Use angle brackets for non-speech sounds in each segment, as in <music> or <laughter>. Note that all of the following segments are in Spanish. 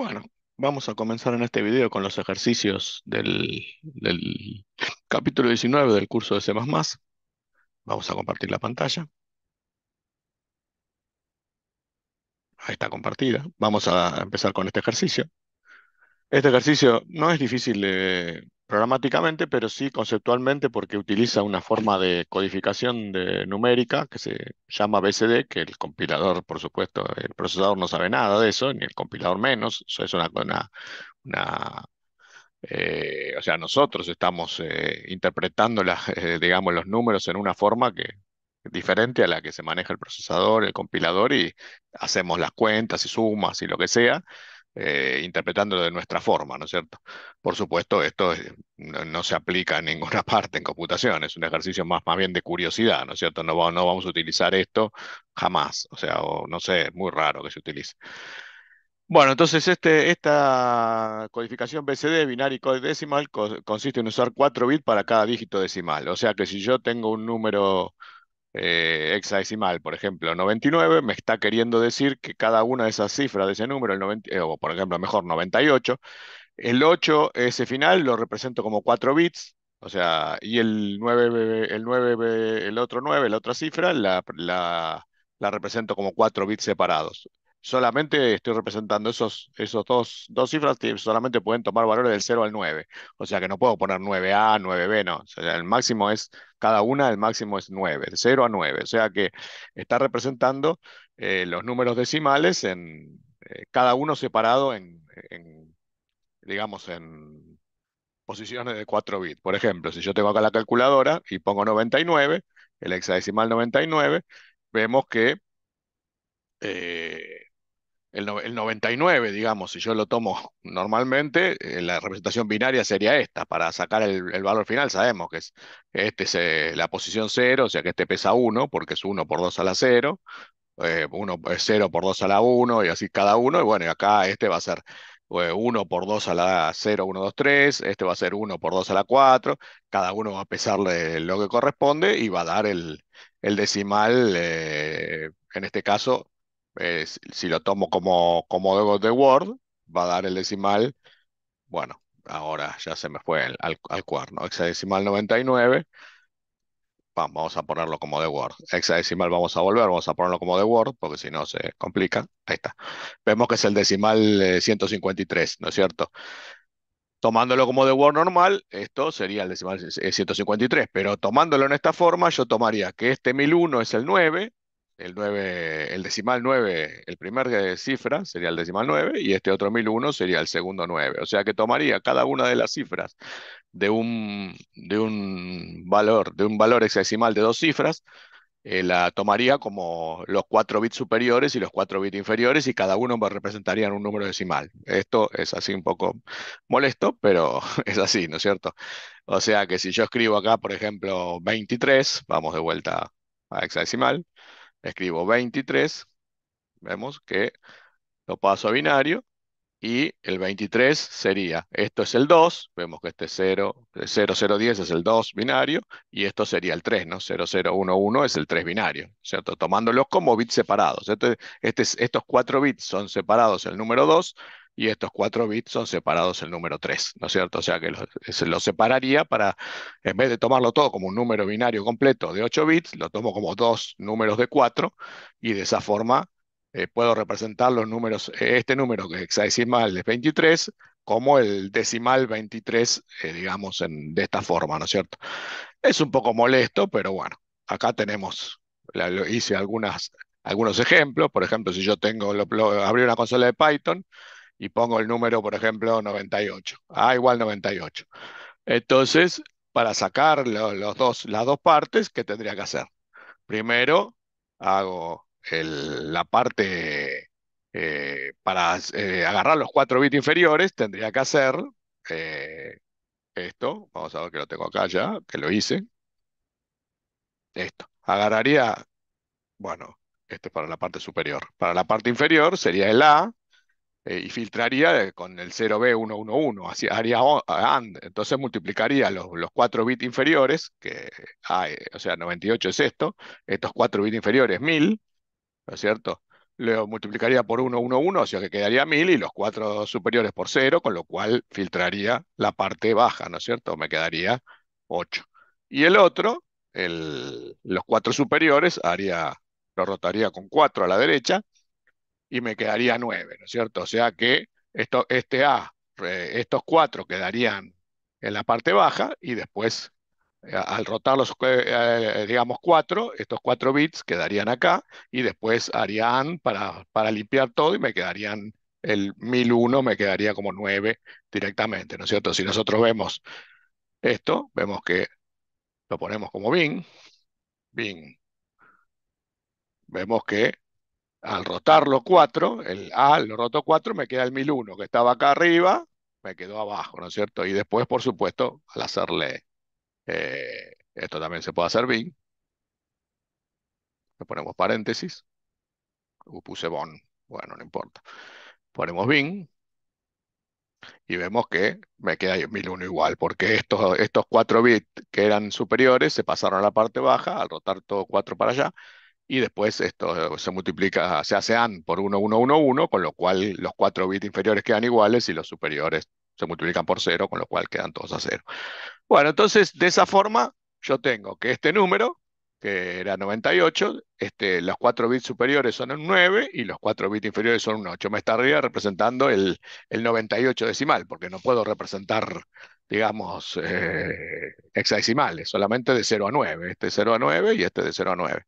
Bueno, vamos a comenzar en este video con los ejercicios del, <laughs> capítulo 19 del curso de C++. Vamos a compartir la pantalla. Ahí está compartida. Vamos a empezar con este ejercicio. Este ejercicio no es difícil de, programáticamente, pero sí conceptualmente porque utiliza una forma de codificación de numérica que se llama BCD, que el compilador, por supuesto, el procesador no sabe nada de eso, ni el compilador menos, eso es una... una, eh, o sea, nosotros estamos eh, interpretando las, eh, digamos, los números en una forma que diferente a la que se maneja el procesador, el compilador, y hacemos las cuentas y sumas y lo que sea, eh, interpretándolo de nuestra forma, ¿no es cierto? Por supuesto, esto no, se aplica en ninguna <laughs> parte en computación, es un ejercicio más, más bien de curiosidad, ¿no es cierto? No, vamos a utilizar esto jamás, o sea, no sé, es muy raro que se utilice. Bueno, entonces este, esta codificación BCD, binary y decimal, consiste en usar 4 bits para cada dígito decimal. O sea que si yo tengo un número eh, hexadecimal, por ejemplo, 99, me está queriendo decir que cada una de esas cifras de ese número, el 90, eh, o por ejemplo, mejor 98, el 8, ese final, lo represento como 4 bits, o sea, y el 9, el 9, el otro 9, la otra cifra, la represento como 4 bits separados solamente estoy representando esos, dos, cifras que solamente pueden tomar valores del 0 al 9. O sea que no puedo poner 9A, 9B, no. O sea, el máximo es, cada una, el máximo es 9, de 0 a 9. O sea que está representando eh, los números decimales en eh, cada uno separado en, digamos, en posiciones de 4 bits. Por ejemplo, si yo tengo acá la calculadora y pongo 99, el hexadecimal 99, vemos que eh, el, 99, digamos, si yo lo tomo normalmente, eh, la representación binaria sería esta. Para sacar el, valor final sabemos que esta es este eh, la posición 0, o sea que este pesa 1 porque es 1 por 2 a la 0, 1 es 0 por 2 a la 1 y así cada uno. Y bueno, y acá este va a ser 1 eh, por 2 a la 0, 1, 2, 3, este va a ser 1 por 2 a la 4, cada uno va a pesarle lo que corresponde y va a dar el, decimal, en este caso, eh, si, lo tomo como, como de Word, va a dar el decimal, bueno, ahora ya se me fue al, al, cuerno, hexadecimal 99, vamos a ponerlo como de Word, hexadecimal vamos a volver, vamos a ponerlo como de Word, porque si no se complica, ahí está. Vemos que es el decimal 153, eh, ¿no es cierto? Tomándolo como de Word normal, esto sería el decimal 153, eh, pero tomándolo en esta forma, yo tomaría que este 1001 es el 9, el el decimal 9, el primer de cifra sería el decimal 9 y este otro 1001 sería el segundo 9. O sea que tomaría cada una de las cifras de un, de un valor, de un valor hexadecimal de dos cifras, eh, la tomaría como los cuatro bits superiores y los cuatro bits inferiores y cada uno representaría un número decimal. Esto es así un poco molesto, pero <laughs> es así, ¿no es cierto? O sea que si yo escribo acá, por ejemplo, 23, vamos de vuelta a hexadecimal, escribo 23, vemos que lo paso a binario, y el 23 sería, esto es el 2, vemos que este 0, 0, es el 2 binario, y esto sería el 3, ¿no? 0, es el 3 binario, ¿cierto? Tomándolos como bits separados. Este, este estos 4 bits son separados el número 2, y estos cuatro bits son separados el número 3, ¿no es cierto? O sea que se los separaría para, en vez de tomarlo todo como un número binario completo de 8 bits, lo tomo como dos números de 4 y de esa forma eh, puedo representar los números, eh, este número que es hexadecimal de 23 como el decimal 23, eh, digamos, en, de esta forma, ¿no es cierto? Es un poco molesto, pero bueno, acá tenemos, hice algunas, algunos ejemplos, por ejemplo, si yo tengo, lo, abrí una consola de Python, y pongo el número, por ejemplo, 98. A igual 98. Entonces, para sacar los dos, las dos partes, ¿qué tendría que hacer? Primero, hago la parte eh, para eh, agarrar los 4 bits inferiores, tendría que hacer eh, esto. Vamos a ver que lo tengo acá ya, que lo hice. Esto. Agarraría, bueno, esto es para la parte superior. Para la parte inferior sería el A, eh, y filtraría eh, con el 0B111, haría AND. Entonces multiplicaría los, 4 bits inferiores, que hay, ah, eh, o sea, 98 es esto, estos 4 bits inferiores 1000, ¿no es cierto? Lo multiplicaría por 111, o sea que quedaría 1000 y los 4 superiores por 0, con lo cual filtraría la parte baja, ¿no es cierto? Me quedaría 8. Y el otro, el, los 4 superiores, haría, lo rotaría con 4 a la derecha y me quedaría 9, ¿no es cierto? O sea que esto, este A, eh, estos cuatro quedarían en la parte baja y después eh, al rotar los, eh, digamos, cuatro, estos 4 bits quedarían acá y después harían para, para limpiar todo y me quedarían el 1001, me quedaría como 9 directamente, ¿no es cierto? Si nosotros vemos esto, vemos que lo ponemos como bin, bin, vemos que al rotar los cuatro, el A lo roto cuatro, me queda el 1001 que estaba acá arriba, me quedó abajo, ¿no es cierto? Y después, por supuesto, al hacerle, eh, esto también se puede hacer bin, le ponemos paréntesis, puse bon, bueno, no importa. Ponemos bin, y vemos que me queda 1001 igual, porque estos, estos 4 bits que eran superiores se pasaron a la parte baja al rotar todo 4 para allá, y después esto eh, se multiplica, se hace AND por 1, 1, 1, 1, con lo cual los 4 bits inferiores quedan iguales y los superiores se multiplican por 0, con lo cual quedan todos a 0. Bueno, entonces de esa forma yo tengo que este número, que era 98, este, los 4 bits superiores son un 9 y los 4 bits inferiores son un 8. Me estaría representando el, 98 decimal, porque no puedo representar digamos, eh, hexadecimales, solamente de 0 a 9. Este 0 a 9 y este de 0 a 9.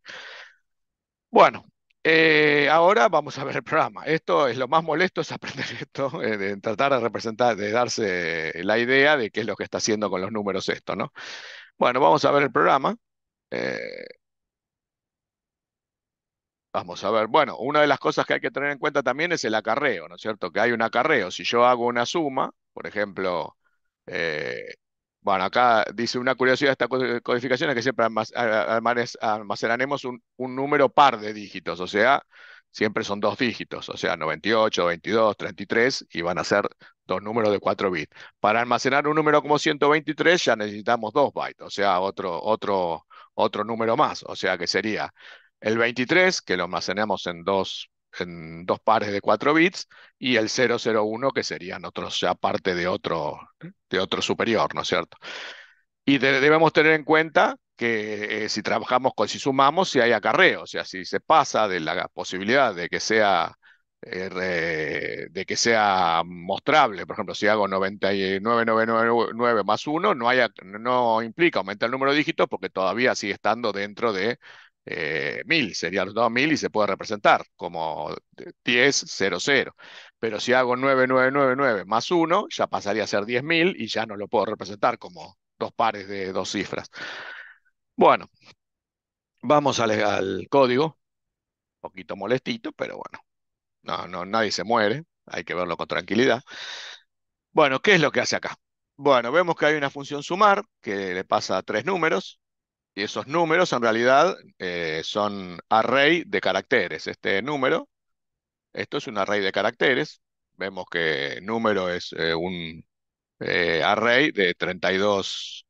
Bueno, eh, ahora vamos a ver el programa. Esto es lo más molesto, es aprender <laughs> esto, eh, tratar de representar, de darse eh, la idea de qué es lo que está haciendo con los números esto, ¿no? Bueno, vamos a ver el programa. vamos a ver. Bueno, una de las cosas que hay que tener en cuenta también es el acarreo, ¿no es cierto? Que hay un acarreo. Si yo hago una suma, por ejemplo, bueno, acá dice una curiosidad de esta codificación es que siempre almacenaremos un, número par de dígitos, o sea, siempre son dos dígitos, o sea, 98, 22, 33 y van a ser dos números de 4 bits. Para almacenar un número como 123 ya necesitamos dos bytes, o sea, otro, otro, otro número más, o sea, que sería el 23, que lo almacenamos en dos en dos pares de 4 bits y el 001 que serían otros ya parte de otro, de otro superior, ¿no es cierto? Y debemos tener en cuenta que eh, si trabajamos con, si sumamos, si hay acarreo, o sea, si se pasa de la posibilidad de que sea eh, de que sea mostrable, por ejemplo, si hago 9999 más 1, no, haya, no implica aumentar el número de dígitos porque todavía sigue estando dentro de eh, mil, 1000, serían los 2000 y se puede representar como 0 Pero si hago 9999 más 1, ya pasaría a ser 10.000 y ya no lo puedo representar como dos pares de dos cifras. Bueno, vamos al, código. Un poquito molestito, pero bueno. No, no, nadie se muere. Hay que verlo con tranquilidad. Bueno, ¿qué es lo que hace acá? Bueno, vemos que hay una función sumar que le pasa tres números, y esos números en realidad eh, son array de caracteres. Este número, esto es un array de caracteres. Vemos que número es eh, un eh, array de 32,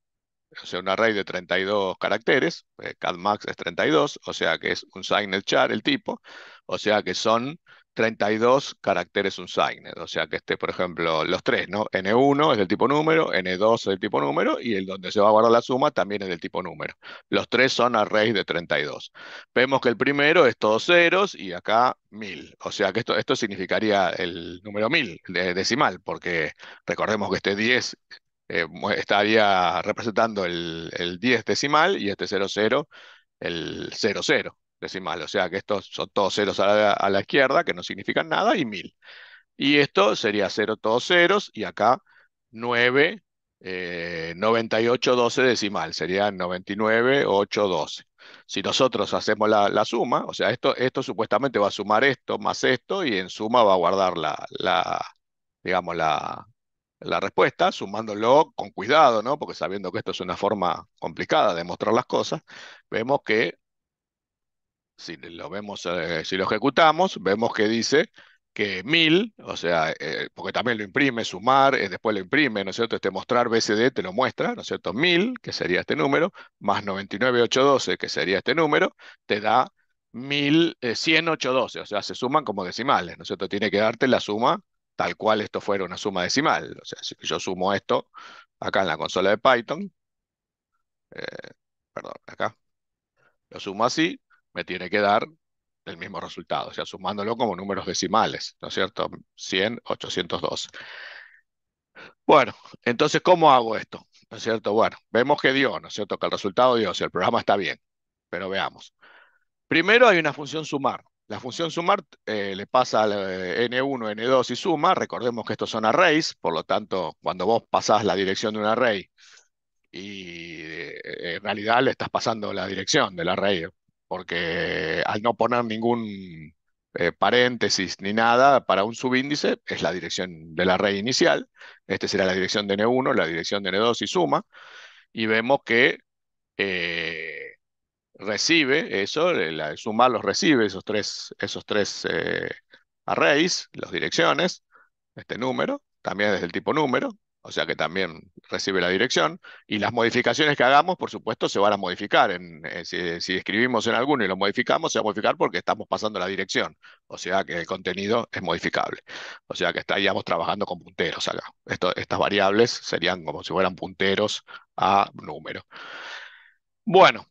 o sea, un array de 32 caracteres. Cadmax es 32, o sea que es un signed char el tipo. O sea que son 32 caracteres unsigned, o sea que este, por ejemplo, los tres, ¿no? N1 es del tipo número, N2 es del tipo número y el donde se va a guardar la suma también es del tipo número. Los tres son arrays de 32. Vemos que el primero es todos ceros y acá 1000, o sea que esto, significaría el número 1000 decimal, porque recordemos que este 10 eh, estaría representando el, el, 10 decimal y este 00 el 00 decimal. O sea que estos son todos ceros a la, izquierda, que no significan nada, y 1000. Y esto sería 0 todos ceros, y acá 9, 98, 12 decimal, sería 99, 8, 12. Si nosotros hacemos la, suma, o sea, esto, esto supuestamente va a sumar esto más esto, y en suma va a guardar la, digamos, la, la respuesta, sumándolo con cuidado, ¿no? Porque sabiendo que esto es una forma complicada de mostrar las cosas, vemos que si lo vemos, eh, si lo ejecutamos, vemos que dice que 1000, o sea, eh, porque también lo imprime, sumar, eh, después lo imprime, ¿no es cierto? Este mostrar BCD te lo muestra, ¿no es cierto? 1000, que sería este número, más 99812, que sería este número, te da 110812, o sea, se suman como decimales, ¿no es cierto? Tiene que darte la suma tal cual esto fuera una suma decimal. O sea, si yo sumo esto acá en la consola de Python, perdón, acá, lo sumo así, me tiene que dar el mismo resultado, o sea, sumándolo como números decimales, ¿no es cierto? 100, 802. Bueno, entonces, ¿cómo hago esto? ¿No es cierto? Bueno, vemos que dio, ¿no es cierto? Que el resultado dio, si el programa está bien, pero veamos. Primero hay una función sumar. La función sumar eh, le pasa al N1, eh, N2 y suma. Recordemos que estos son arrays, por lo tanto, cuando vos pasás la dirección de un array y eh, en realidad le estás pasando la dirección del array porque al no poner ningún eh, paréntesis ni nada para un subíndice, es la dirección de la red inicial, este será la dirección de N1, la dirección de N2 y suma, y vemos que eh, recibe eso, la, suma los recibe, esos tres, esos tres eh, arrays, las direcciones, este número, también desde el tipo número, o sea que también recibe la dirección, y las modificaciones que hagamos, por supuesto, se van a modificar. Eh, si, escribimos en alguno y lo modificamos, se va a modificar porque estamos pasando la dirección, o sea que el contenido es modificable. O sea que estaríamos trabajando con punteros acá. estas variables serían como si fueran punteros a número. Bueno,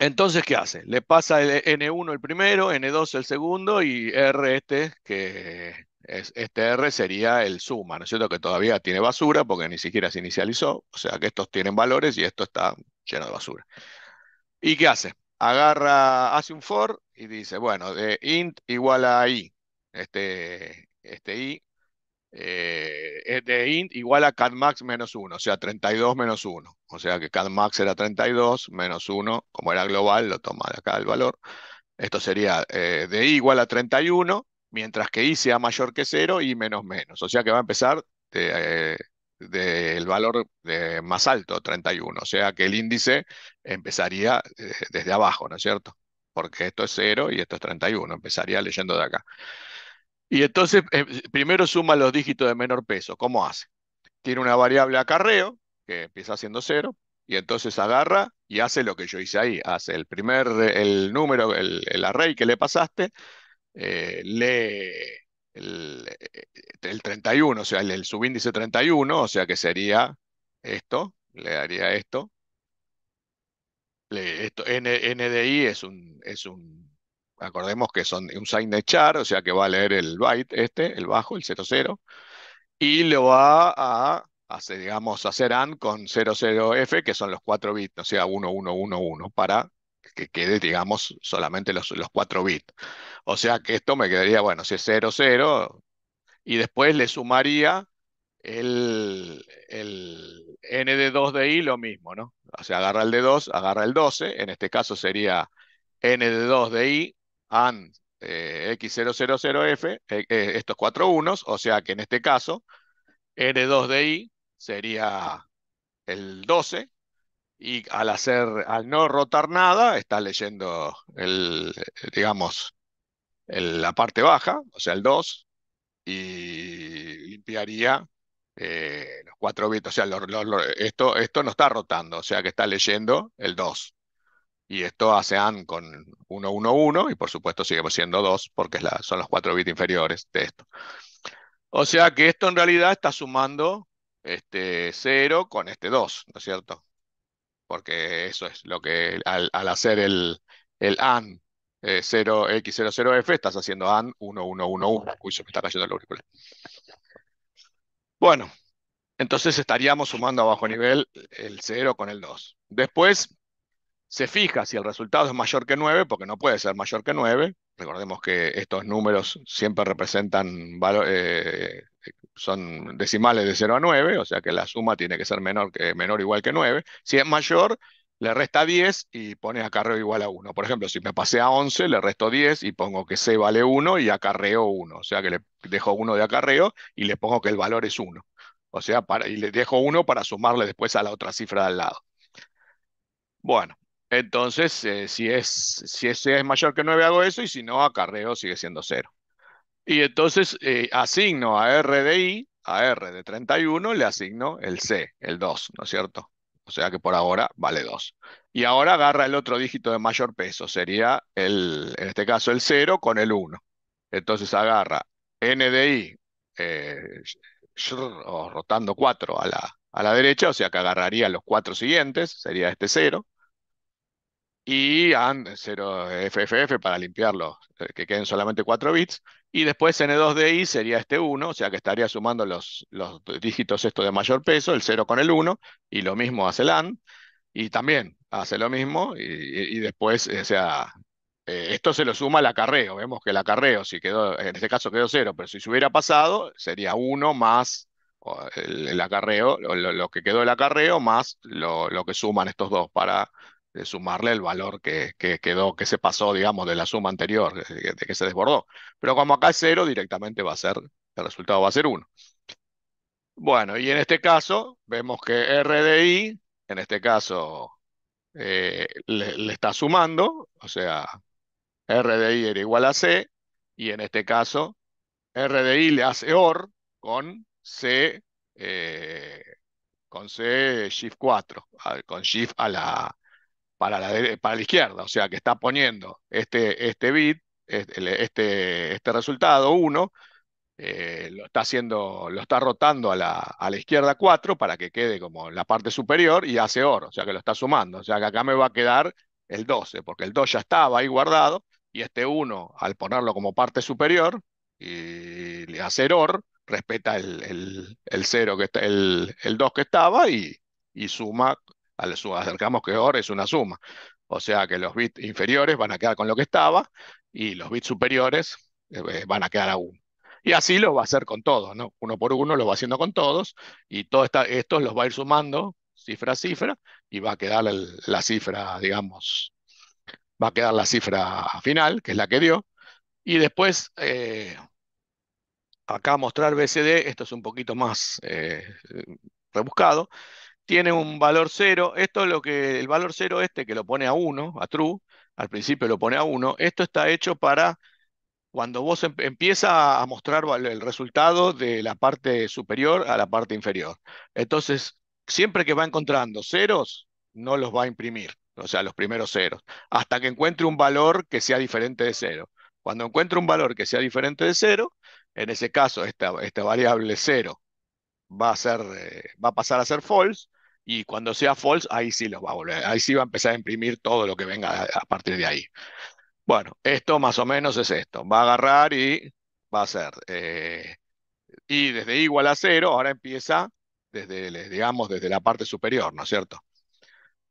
entonces, ¿qué hace? Le pasa el N1 el primero, N2 el segundo y R este, que este R sería el suma, ¿no es cierto? Que todavía tiene basura porque ni siquiera se inicializó, o sea que estos tienen valores y esto está lleno de basura. ¿Y qué hace? Agarra, hace un for y dice, bueno, de int igual a i, este, este i eh, de int igual a catmax menos 1, o sea, 32 menos 1. O sea que catmax era 32 menos 1, como era global, lo toma de acá el valor. Esto sería eh, de i igual a 31, mientras que i sea mayor que 0 y menos menos. O sea que va a empezar eh, del valor de más alto, 31. O sea que el índice empezaría eh, desde abajo, ¿no es cierto? Porque esto es 0 y esto es 31. Empezaría leyendo de acá. Y entonces, eh, primero suma los dígitos de menor peso. ¿Cómo hace? Tiene una variable acarreo, que empieza siendo cero, y entonces agarra y hace lo que yo hice ahí. Hace el primer, el número, el, array que le pasaste, eh, lee el, 31, eh, o sea, el, subíndice 31, o sea que sería esto, le daría esto. esto NDI es un, es un acordemos que son un sign de char, o sea que va a leer el byte este, el bajo, el 00, y lo va a, hacer, digamos, hacer AND con 00F, que son los 4 bits, o sea, 1111, para que quede, digamos, solamente los, los 4 bits. O sea que esto me quedaría, bueno, si es 00, y después le sumaría el, el n de 2 de i, lo mismo, ¿no? O sea, agarra el de 2, agarra el 12, en este caso sería n de 2 de i AND eh, X000F, eh, eh, estos cuatro unos, o sea que en este caso R2 di sería el 12, y al hacer, al no rotar nada, está leyendo el, digamos, la parte baja, o sea, el 2, y limpiaría los cuatro bits. O sea, esto, esto no está rotando, o sea que está leyendo el 2. Y esto hace AND con 1, 1, 1 y por supuesto sigue siendo 2 porque son los 4 bits inferiores de esto. O sea que esto en realidad está sumando este 0 con este 2, ¿no es cierto? Porque eso es lo que al, hacer el, el AND 0x00f eh, estás haciendo AND 1111. Uy, se me está cayendo el Bueno, entonces estaríamos sumando a bajo nivel el 0 con el 2. Después se fija si el resultado es mayor que 9, porque no puede ser mayor que 9. Recordemos que estos números siempre representan, eh, son decimales de 0 a 9, o sea que la suma tiene que ser menor, que, menor o igual que 9. Si es mayor, le resta 10 y pone acarreo igual a 1. Por ejemplo, si me pasé a 11, le resto 10 y pongo que C vale 1 y acarreo 1. O sea que le dejo 1 de acarreo y le pongo que el valor es 1. O sea, para, y le dejo 1 para sumarle después a la otra cifra de al lado. Bueno, entonces, eh, si, es, si ese es mayor que 9, hago eso, y si no, acarreo sigue siendo 0. Y entonces eh, asigno a R de I, a R de 31, le asigno el C, el 2, ¿no es cierto? O sea que por ahora vale 2. Y ahora agarra el otro dígito de mayor peso, sería el, en este caso el 0 con el 1. Entonces agarra N de I, eh, rotando 4 a a la derecha, o sea que agarraría los 4 siguientes, sería este 0 y AND 0FFF para limpiarlo, eh, que queden solamente 4 bits. Y después N2DI sería este 1, o sea que estaría sumando los, los dígitos estos de mayor peso, el 0 con el 1, y lo mismo hace el AND, y también hace lo mismo, y, después, eh, o sea, eh, esto se lo suma al acarreo, vemos que el acarreo, si quedó, en este caso quedó 0, pero si se hubiera pasado, sería 1 más el, acarreo, lo, lo, que quedó el acarreo, más lo, lo que suman estos dos para de sumarle el valor que, quedó, que se pasó, digamos, de la suma anterior, de, que se desbordó. Pero como acá es cero, directamente va a ser, el resultado va a ser uno. Bueno, y en este caso vemos que RDI, en este caso, eh, le, está sumando, o sea, RDI era igual a C, y en este caso, RDI le hace OR con C, eh, con C Shift 4, con Shift a la, para la, para la izquierda, o sea que está poniendo este, este bit, este, este resultado 1, eh, lo está haciendo, lo está rotando a la, izquierda 4 para que quede como la parte superior y hace oro, o sea que lo está sumando, o sea que acá me va a quedar el 12, porque el 2 ya estaba ahí guardado y este 1 al ponerlo como parte superior y hacer OR respeta el, el, que el, el 2 que estaba y, y suma acercamos que ahora es una suma. O sea que los bits inferiores van a quedar con lo que estaba y los bits superiores eh, eh, van a quedar aún Y así lo va a hacer con todos, ¿no? Uno por uno lo va haciendo con todos y todos estos los va a ir sumando cifra a cifra y va a quedar la cifra, digamos, va a quedar la cifra final, que es la que dio. Y después, eh, acá mostrar BCD, esto es un poquito más rebuscado, tiene un valor cero. Esto es lo que el valor cero este que lo pone a 1, a true, al principio lo pone a 1. Esto está hecho para cuando vos em, empieza a mostrar el resultado de la parte superior a la parte inferior. Entonces, siempre que va encontrando ceros, no los va a imprimir, o sea, los primeros ceros, hasta que encuentre un valor que sea diferente de cero. Cuando encuentre un valor que sea diferente de cero, en ese caso, esta, variable cero va a, ser, eh, va a pasar a ser false, y cuando sea false, ahí sí los va a volver, ahí sí va a empezar a imprimir todo lo que venga a, partir de ahí. Bueno, esto más o menos es esto, va a agarrar y va a ser eh, y desde igual a cero, ahora empieza desde, digamos, desde la parte superior, ¿no es cierto?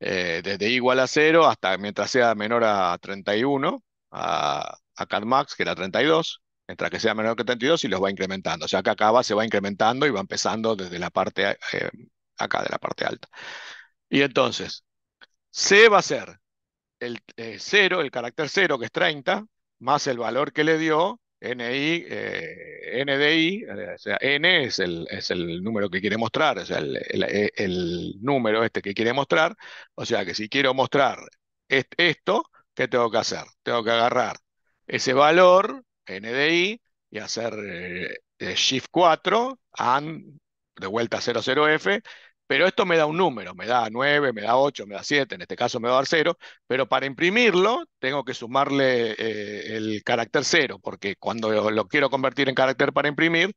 Eh, desde igual a cero hasta mientras sea menor a 31, a, a CatMax, que era 32, mientras que sea menor que 32, y los va incrementando. O sea que acaba, se va incrementando y va empezando desde la parte eh, acá de la parte alta. Y entonces, C va a ser el 0, eh, el carácter 0, que es 30, más el valor que le dio N eh, NDI, eh, o sea, N es el, es el, número que quiere mostrar, o sea, el, eh, número este que quiere mostrar. O sea, que si quiero mostrar esto, ¿qué tengo que hacer? Tengo que agarrar ese valor, NDI, y hacer Shift 4, AND, de vuelta 00F, pero esto me da un número, me da 9, me da 8, me da 7, en este caso me va a dar 0, pero para imprimirlo tengo que sumarle eh, el carácter 0, porque cuando lo quiero convertir en carácter para imprimir,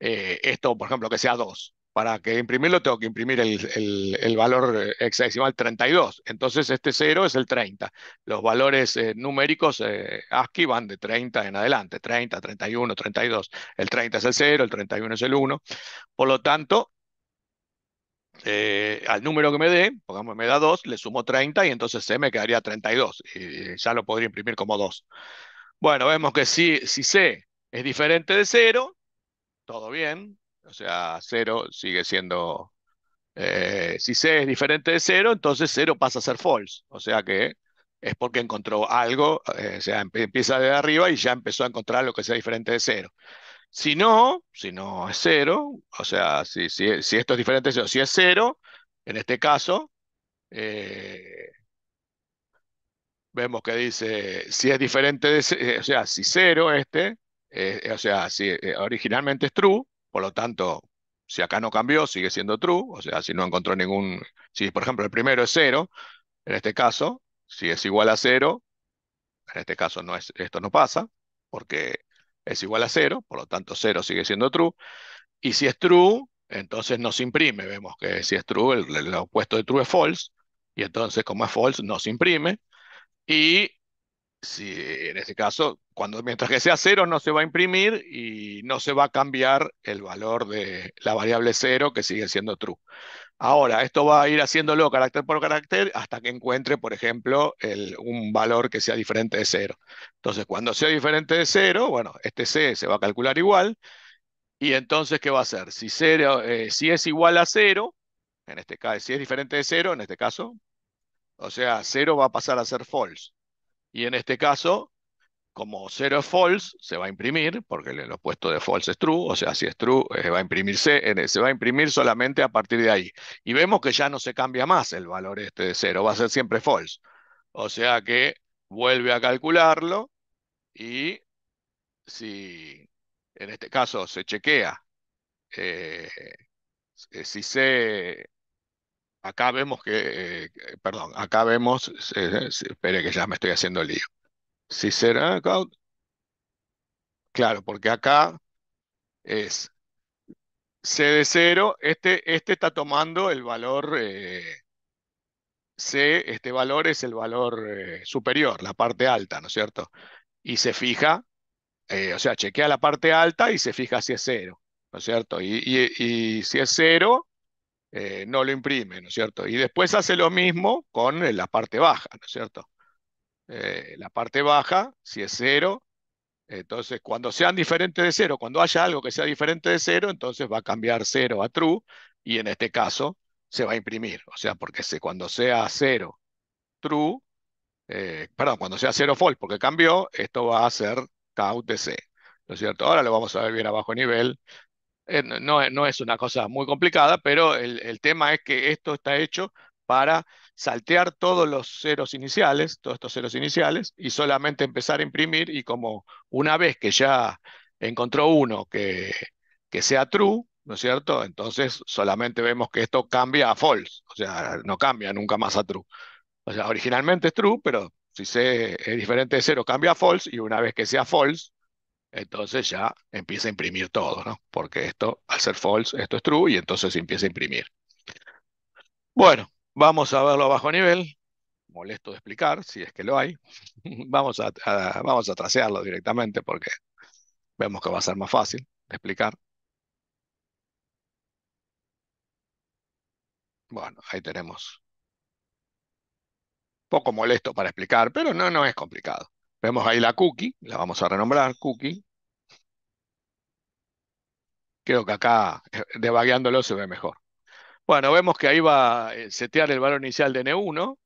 eh, esto, por ejemplo, que sea 2. Para que imprimirlo tengo que imprimir el, el, valor eh, hexadecimal 32. Entonces este 0 es el 30. Los valores numéricos ASCII van de 30 en adelante. 30, 31, 32. El 30 es el 0, el 31 es el 1. Por lo tanto, eh, al número que me dé, pongamos me da 2, le sumo 30 y entonces C me quedaría 32. Y, ya lo podría imprimir como 2. Bueno, vemos que si, si C es diferente de 0, todo bien. O sea, 0 sigue siendo... Eh, si C es diferente de 0, entonces 0 pasa a ser false. O sea que es porque encontró algo, eh, o sea, empieza de arriba y ya empezó a encontrar lo que sea diferente de 0. Si no, si no es cero, o sea, si, si, si esto es diferente, si es cero, en este caso, eh, vemos que dice, si es diferente, de, eh, o sea, si cero este, eh, o sea, si originalmente es true, por lo tanto, si acá no cambió, sigue siendo true, o sea, si no encontró ningún, si por ejemplo el primero es cero, en este caso, si es igual a cero, en este caso no es, esto no pasa, porque es igual a cero, por lo tanto cero sigue siendo true. Y si es true, entonces no se imprime. Vemos que si es true, el, opuesto de true es false. Y entonces, como es false, no se imprime. Y si en ese caso, cuando, mientras que sea cero no se va a imprimir y no se va a cambiar el valor de la variable cero que sigue siendo true. Ahora, esto va a ir haciéndolo carácter por carácter hasta que encuentre, por ejemplo, un valor que sea diferente de cero. Entonces, cuando sea diferente de cero, bueno, este C se va a calcular igual. Y entonces, ¿qué va a hacer? Si, cero, eh, si es igual a cero, en este caso, si es diferente de cero, en este caso, o sea, cero va a pasar a ser false. Y en este caso, como cero es false, se va a imprimir, porque el opuesto de false es true, o sea, si es true, eh, va a imprimirse, se va a imprimir solamente a partir de ahí. Y vemos que ya no se cambia más el valor este de cero, va a ser siempre false. O sea que vuelve a calcularlo y si en este caso se chequea, eh, eh, si se... Acá vemos que, perdón, acá vemos, espere que ya me estoy haciendo el lío. Si será Claro, porque acá es C de cero, Este, este está tomando el valor eh, C. Este valor es el valor eh, superior, la parte alta, ¿no es cierto? Y se fija, eh, o sea, chequea la parte alta y se fija si es 0, ¿no es cierto? Y, y si es cero, no lo imprime, ¿no es cierto? Y después hace lo mismo con la parte baja, ¿no es cierto? Eh, la parte baja, si es cero, entonces cuando sean diferentes de cero, cuando haya algo que sea diferente de cero, entonces va a cambiar cero a true y en este caso se va a imprimir. O sea, porque cuando sea cero true, eh, perdón, cuando sea cero false, porque cambió, esto va a ser count de C. ¿No es cierto? Ahora lo vamos a ver bien a bajo nivel. Eh, no, es una cosa muy complicada, pero el tema es que esto está hecho para saltear todos los ceros iniciales, todos estos ceros iniciales, y solamente empezar a imprimir y como una vez que ya encontró uno que, que sea true, ¿no es cierto? Entonces solamente vemos que esto cambia a false, o sea, no cambia nunca más a true. O sea, originalmente es true, pero si es diferente de cero, cambia a false, y una vez que sea false, entonces ya empieza a imprimir todo, ¿no? Porque esto, al ser false, esto es true, y entonces empieza a imprimir. Bueno, Vamos a verlo a bajo nivel, molesto de explicar, si es que lo hay. <laughs> vamos, a, vamos a trasearlo directamente porque vemos que va a ser más fácil de explicar. Bueno, ahí tenemos. Poco molesto para explicar, pero no, no es complicado. Vemos ahí la cookie, la vamos a renombrar cookie. Creo que acá, eh, debagueándolo, se ve mejor. Bueno, vemos que ahí va a eh, setear el valor inicial de N1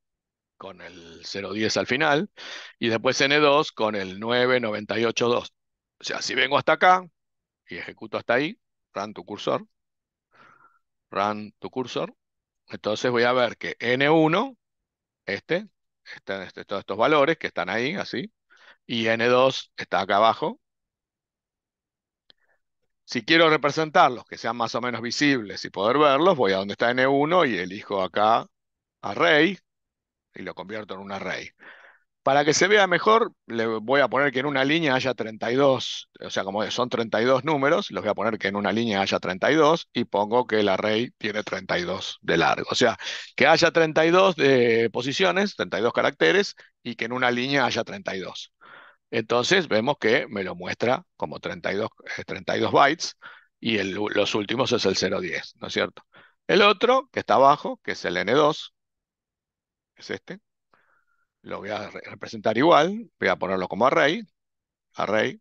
con el 0.10 al final y después N2 con el 9.98.2. O sea, si vengo hasta acá y ejecuto hasta ahí, run tu cursor, run tu cursor, entonces voy a ver que N1, este, este, este, todos estos valores que están ahí, así, y N2 está acá abajo, si quiero representarlos, que sean más o menos visibles y poder verlos, voy a donde está N1 y elijo acá array y lo convierto en un array. Para que se vea mejor, le voy a poner que en una línea haya 32, o sea, como son 32 números, los voy a poner que en una línea haya 32 y pongo que el array tiene 32 de largo. O sea, que haya 32 de posiciones, 32 caracteres, y que en una línea haya 32. Entonces vemos que me lo muestra como 32, 32 eh, bytes y los últimos es el 0.10, ¿no es cierto? El otro, que está abajo, que es el N2, es este, lo voy a representar igual, voy a ponerlo como array, array,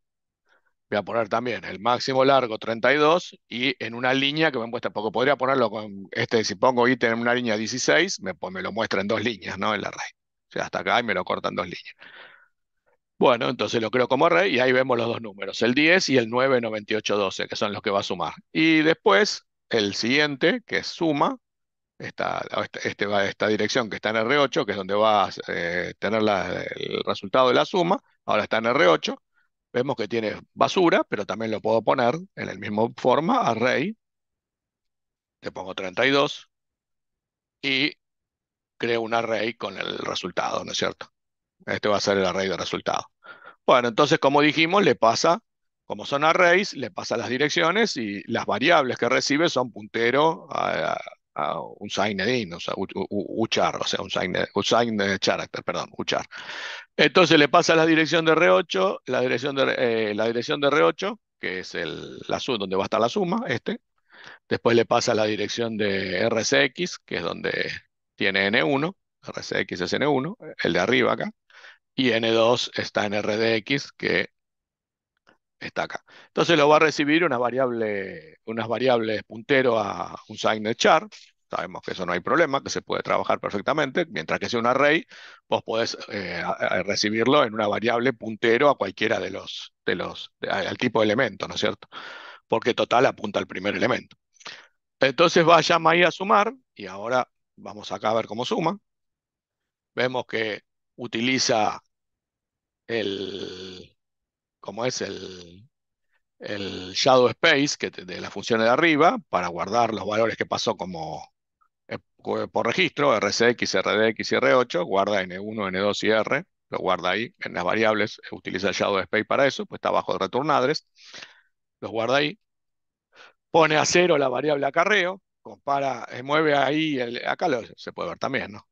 voy a poner también el máximo largo 32 y en una línea que me muestra, porque podría ponerlo con este, si pongo ítem en una línea 16, pues me, lo muestra en dos líneas, ¿no? El array. O sea, hasta acá y me lo cortan dos líneas. Bueno, entonces lo creo como rey y ahí vemos los dos números, el 10 y el 99812, que son los que va a sumar. Y después el siguiente, que es suma, esta, este, este va esta dirección que está en R8, que es donde va a eh, tener el resultado de la suma, ahora está en R8, vemos que tiene basura, pero también lo puedo poner en el mismo forma, array, le pongo 32 y creo un array con el resultado, ¿no es cierto? Este va a ser el array de resultados. Bueno, entonces, como dijimos, le pasa, como son arrays, le pasa las direcciones y las variables que recibe son puntero a, un signed in, o sea, un char, o sea, un signed, sign character, perdón, char. Entonces le pasa la dirección de R8, la dirección de, eh, la dirección de R8, que es el, la donde va a estar la suma, este. Después le pasa la dirección de RCX, que es donde tiene N1, RCX es N1, el de arriba acá y N2 está en RDX, que está acá. Entonces lo va a recibir una variable, unas variables puntero a un de char. Sabemos que eso no hay problema, que se puede trabajar perfectamente. Mientras que sea un array, vos podés eh, recibirlo en una variable puntero a cualquiera de los, de los, al tipo de elemento, ¿no es cierto? Porque total apunta al primer elemento. Entonces va vaya ahí a sumar, y ahora vamos acá a ver cómo suma. Vemos que utiliza el, es? El, el shadow space que de las funciones de arriba para guardar los valores que pasó como eh, por registro, RCX, RDX y R8, guarda N1, N2 y R, lo guarda ahí en las variables, utiliza el shadow space para eso, pues está abajo de return address, los guarda ahí, pone a cero la variable acarreo, compara, eh, mueve ahí, acá se puede ver también, ¿no?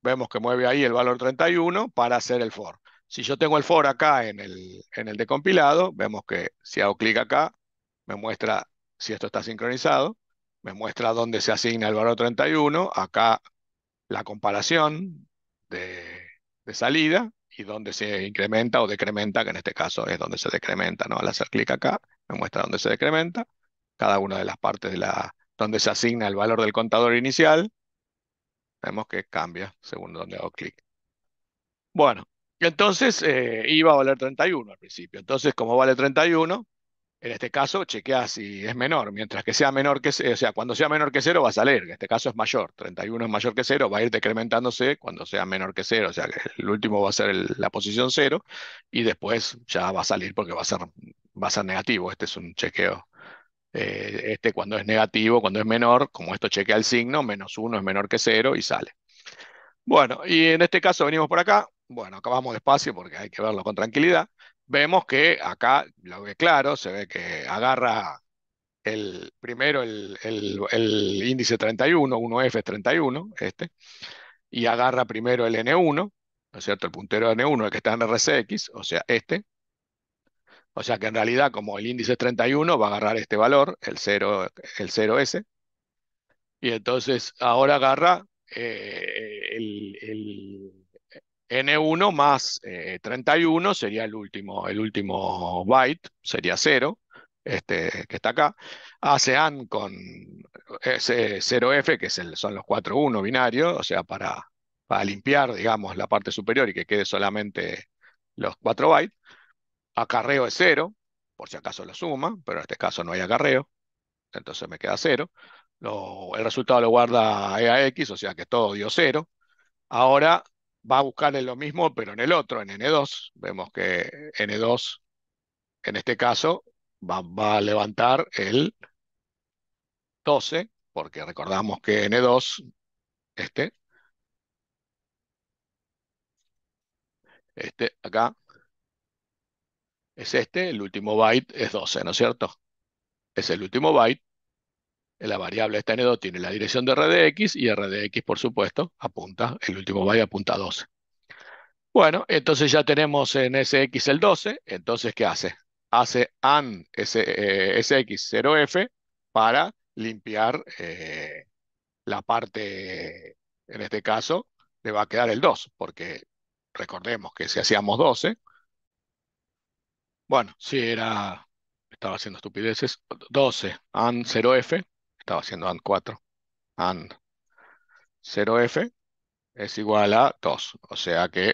Vemos que mueve ahí el valor 31 para hacer el for. Si yo tengo el for acá en el, en el decompilado, vemos que si hago clic acá, me muestra si esto está sincronizado, me muestra dónde se asigna el valor 31, acá la comparación de, salida y dónde se incrementa o decrementa, que en este caso es donde se decrementa, ¿no? Al hacer clic acá, me muestra dónde se decrementa, cada una de las partes de la, donde se asigna el valor del contador inicial, vemos que cambia según donde hago clic. Bueno, entonces eh, iba a valer 31 al principio. Entonces, como vale 31, en este caso chequea si es menor. Mientras que sea menor que, o sea, cuando sea menor que 0 va a salir. En este caso es mayor. 31 es mayor que 0, va a ir decrementándose cuando sea menor que 0. O sea, el último va a ser la posición 0 y después ya va a salir porque va a ser, negativo. Este es un chequeo eh, este cuando es negativo, cuando es menor, como esto chequea el signo, menos 1 es menor que 0 y sale. Bueno, y en este caso venimos por acá, bueno, acabamos despacio porque hay que verlo con tranquilidad, vemos que acá lo ve claro, se ve que agarra el primero el, índice 31, 1F 31, este, y agarra primero el N1, ¿no es cierto? El puntero N1, el que está en RCX, o sea, este. O sea que en realidad, como el índice es 31, va a agarrar este valor, el, 0, el 0S. Y entonces ahora agarra eh, el, N1 más 31 eh, sería el último, el último byte, sería 0, este, que está acá. ASEAN con ese 0F, que es el, son los 4-1 binarios, o sea, para, para limpiar, digamos, la parte superior y que quede solamente los 4 bytes. Acarreo es 0, por si acaso lo suma, pero en este caso no hay acarreo, entonces me queda 0. el resultado lo guarda EAX, o sea que todo dio 0. Ahora va a buscar en lo mismo, pero en el otro, en N2. Vemos que N2, en este caso, va, va a levantar el 12, porque recordamos que N2, este, este acá, es este, el último byte es 12, ¿no es cierto? Es el último byte la variable este n2 tiene la dirección de RDX y RDX, por supuesto, apunta, el último byte apunta a 12. Bueno, entonces ya tenemos en SX el 12, entonces ¿qué hace? Hace AND SX0F eh, para limpiar eh, la parte, en este caso, le va a quedar el 2, porque recordemos que si hacíamos 12, bueno, si era, estaba haciendo estupideces, 12 AND 0F, estaba haciendo AND 4, AND 0F es igual a 2. O sea que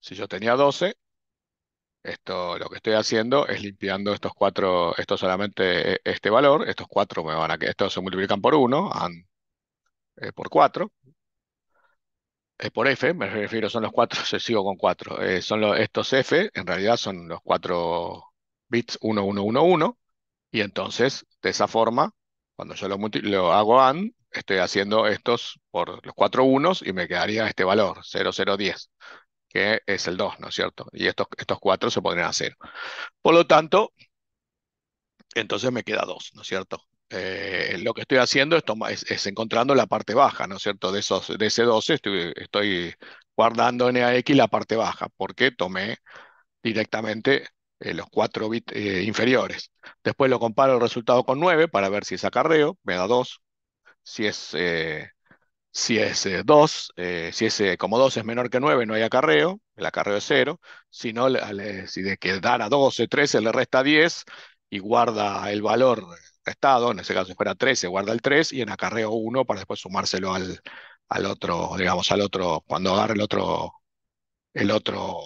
si yo tenía 12, esto, lo que estoy haciendo es limpiando estos cuatro, esto solamente eh, este valor, estos cuatro me van a que estos se multiplican por 1, AND eh, por 4, eh, por F, me refiero, son los cuatro, Se <laughs> sigo con 4, son estos F, en realidad son los cuatro bits 1, 1, 1, 1, y entonces de esa forma cuando yo lo, hago AND, estoy haciendo estos por los cuatro unos y me quedaría este valor, 10, que es el 2, ¿no es cierto? Y estos, estos cuatro se pondrían a 0. Por lo tanto, entonces me queda 2, ¿no es cierto? Eh, lo que estoy haciendo es, encontrando la parte baja, ¿no es cierto? De, esos, de ese 12 estoy, estoy guardando en e AX la parte baja, porque tomé directamente eh, los 4 bits eh, inferiores. Después lo comparo el resultado con 9 para ver si es acarreo, me da 2. Si es, eh, si es 2, si es como 2 es menor que 9, no hay acarreo, el acarreo es 0. Si no, si de que dar a 12, 13 le resta 10 y guarda el valor restado, en ese caso si fuera 13, guarda el 3 y en acarreo 1 para después sumárselo al, al otro, digamos, al otro, cuando agarre el otro, el otro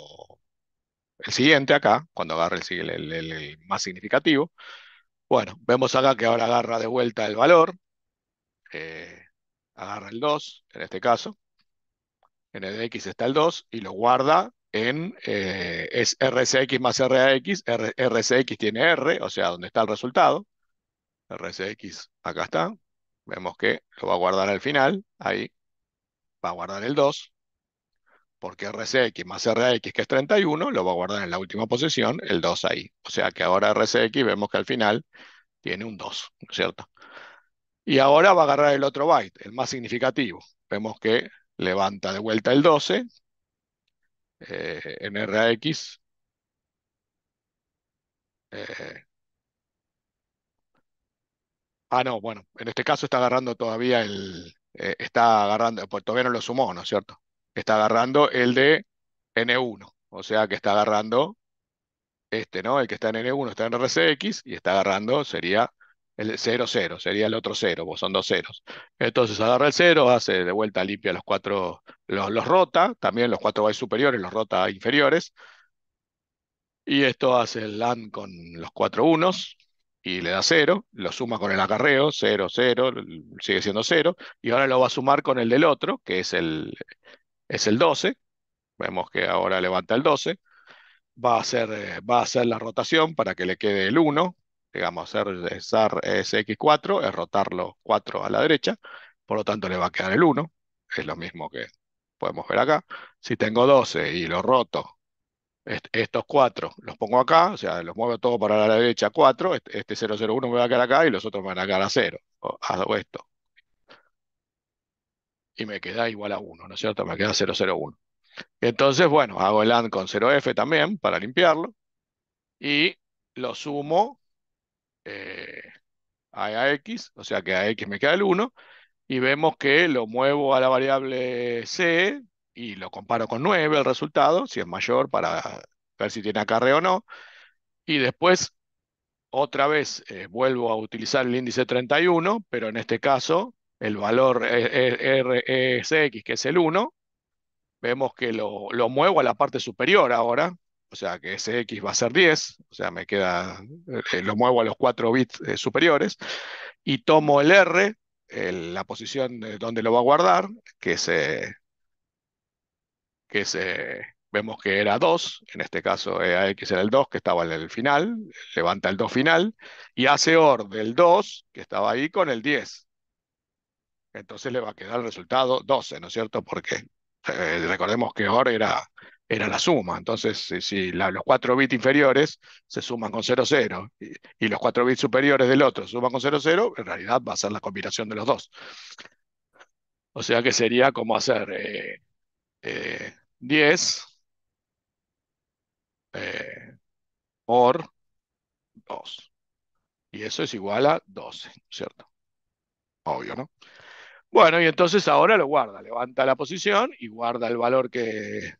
el siguiente acá, cuando agarra el, más significativo. Bueno, vemos acá que ahora agarra de vuelta el valor. Eh, agarra el 2, en este caso. En el de X está el 2 y lo guarda en eh, es RCX más RAX. R, RCX tiene R, o sea, donde está el resultado. RCX acá está. Vemos que lo va a guardar al final. Ahí va a guardar el 2 porque RCX más RX, que es 31, lo va a guardar en la última posición, el 2 ahí. O sea que ahora RCX vemos que al final tiene un 2, ¿no es cierto? Y ahora va a agarrar el otro byte, el más significativo. Vemos que levanta de vuelta el 12 eh, en RAX. Eh, ah, no, bueno, en este caso está agarrando todavía el. Eh, está agarrando, pues todavía no lo sumó, ¿no es cierto? está agarrando el de N1, o sea que está agarrando este, ¿no? El que está en N1 está en RCX y está agarrando, sería el 0, 0, sería el otro 0, pues son dos ceros. Entonces agarra el 0, hace de vuelta limpia los cuatro, los, rota, también los cuatro bytes superiores, los rota inferiores. Y esto hace el LAN con los cuatro unos y le da 0, lo suma con el acarreo, 0, 0, sigue siendo 0, y ahora lo va a sumar con el del otro, que es el, es el 12. Vemos que ahora levanta el 12. Va a hacer, eh, va a la rotación para que le quede el 1. Digamos, hacer SX4 es rotarlo 4 a la derecha. Por lo tanto, le va a quedar el 1. Es lo mismo que podemos ver acá. Si tengo 12 y lo roto, estos 4 los pongo acá, o sea, los muevo todo para la derecha 4, este, 001 este me va a quedar acá y los otros van a quedar a 0, hago esto y me queda igual a 1, ¿no es cierto? Me queda 001. Entonces, bueno, hago el AND con 0F también para limpiarlo y lo sumo eh, a X, o sea que a X me queda el 1 y vemos que lo muevo a la variable C y lo comparo con 9 el resultado, si es mayor para ver si tiene acarreo o no. Y después, otra vez, eh, vuelvo a utilizar el índice 31, pero en este caso el valor e RSX, e que es el 1, vemos que lo, muevo a la parte superior ahora, o sea que ese X va a ser 10, o sea, me queda, eh, lo muevo a los 4 bits eh, superiores, y tomo el R, la posición donde lo va a guardar, que se eh, que se vemos que era 2, en este caso EAX era el 2 que estaba en el final, levanta el 2 final y hace OR del 2 que estaba ahí con el 10 entonces le va a quedar el resultado 12, ¿no es cierto? Porque eh, recordemos que OR era, la suma, entonces si, los 4 bits inferiores se suman con 0, 0 y, los 4 bits superiores del otro se suman con 0, 0, en realidad va a ser la combinación de los dos. O sea que sería como hacer 10 eh, eh, por 2. Y eso es igual a 12, ¿cierto? Obvio, ¿no? Bueno, y entonces ahora lo guarda, levanta la posición y guarda el valor que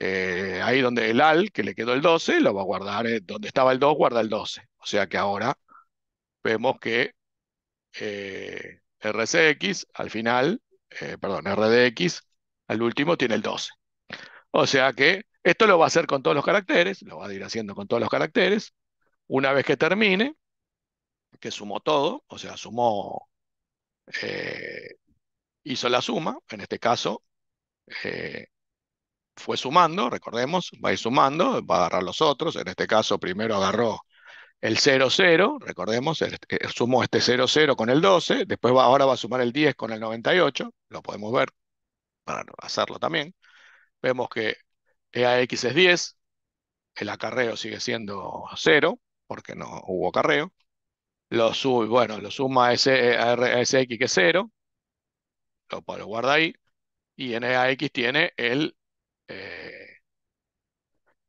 eh, ahí donde el AL, que le quedó el 12, lo va a guardar, eh, donde estaba el 2, guarda el 12. O sea que ahora vemos que eh, RCX al final, perdón, RDX al último tiene el 12. O sea que esto lo va a hacer con todos los caracteres, lo va a ir haciendo con todos los caracteres. Una vez que termine, que sumó todo, o sea, sumó hizo la suma, en este caso eh, fue sumando, recordemos, va a ir sumando, va a agarrar los otros, en este caso primero agarró el 0, 0, recordemos, eh, sumó este 0, 0 con el 12, después ahora va a sumar el 10 con el 98, lo podemos ver para hacerlo también. Vemos que EAX es 10, el acarreo sigue siendo 0, porque no hubo acarreo. Lo bueno, lo suma e a x que es 0, lo, guarda ahí. Y en EAX tiene el eh,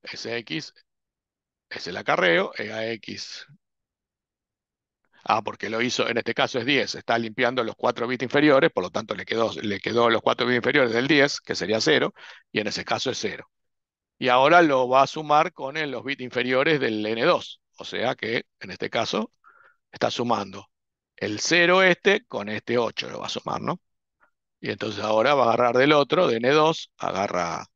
SX, es el acarreo, EAX. Ah, porque lo hizo, en este caso es 10, está limpiando los 4 bits inferiores, por lo tanto le quedó, le quedó los 4 bits inferiores del 10, que sería 0, y en ese caso es 0. Y ahora lo va a sumar con los bits inferiores del N2, o sea que en este caso está sumando el 0 este con este 8, lo va a sumar, ¿no? Y entonces ahora va a agarrar del otro, de N2, agarra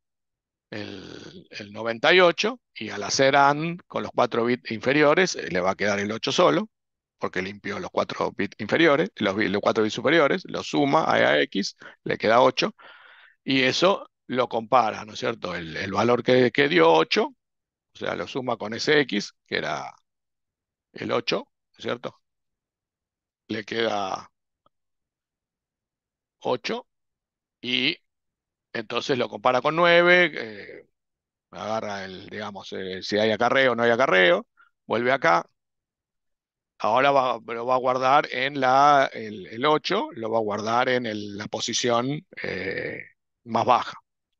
el, 98 y al hacer AND con los 4 bits inferiores eh, le va a quedar el 8 solo, porque limpió los 4 bits inferiores, los, los 4 bits superiores, lo suma a X, le queda 8 y eso lo compara, ¿no es cierto? El, valor que, que dio 8, o sea, lo suma con ese X, que era el 8, ¿no es cierto? Le queda 8 y entonces lo compara con 9, eh, agarra el, digamos, eh, si hay acarreo o no hay acarreo, vuelve acá. Ahora lo va a guardar en la, el, 8, lo va a guardar en la posición eh, más baja.